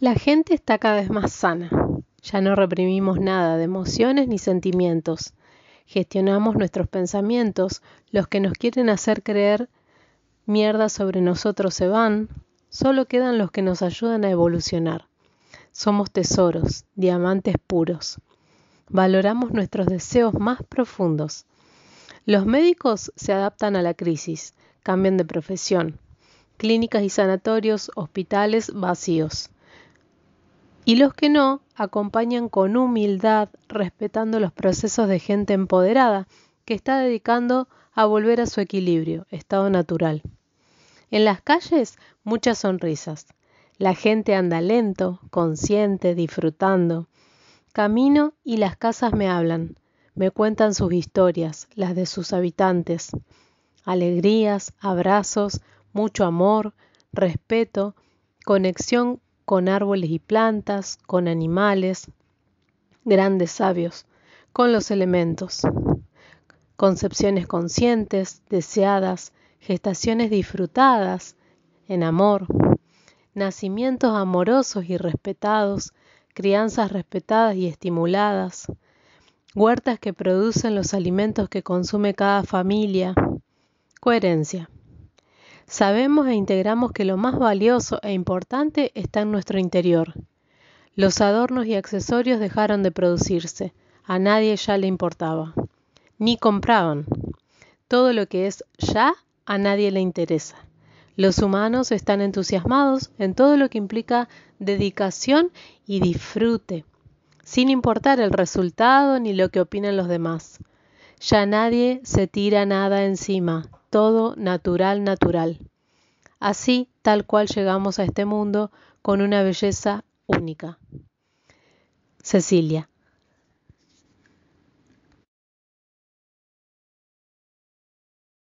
La gente está cada vez más sana. Ya no reprimimos nada de emociones ni sentimientos. Gestionamos nuestros pensamientos, los que nos quieren hacer creer mierda sobre nosotros se van, solo quedan los que nos ayudan a evolucionar. Somos tesoros, diamantes puros. Valoramos nuestros deseos más profundos. Los médicos se adaptan a la crisis, cambian de profesión. Clínicas y sanatorios, hospitales vacíos y los que no acompañan con humildad, respetando los procesos de gente empoderada que está dedicando a volver a su equilibrio, estado natural. En las calles, muchas sonrisas. La gente anda lento, consciente, disfrutando. Camino y las casas me hablan, me cuentan sus historias, las de sus habitantes. Alegrías, abrazos, mucho amor, respeto, conexión con árboles y plantas, con animales, grandes sabios, con los elementos, concepciones conscientes, deseadas, gestaciones disfrutadas, en amor, nacimientos amorosos y respetados, crianzas respetadas y estimuladas, huertas que producen los alimentos que consume cada familia, coherencia. Sabemos e integramos que lo más valioso e importante está en nuestro interior. Los adornos y accesorios dejaron de producirse, a nadie ya le importaba, ni compraban. Todo lo que es ya a nadie le interesa. Los humanos están entusiasmados en todo lo que implica dedicación y disfrute, sin importar el resultado ni lo que opinen los demás. Ya nadie se tira nada encima, todo natural, natural. Así, tal cual llegamos a este mundo con una belleza única. Cecilia.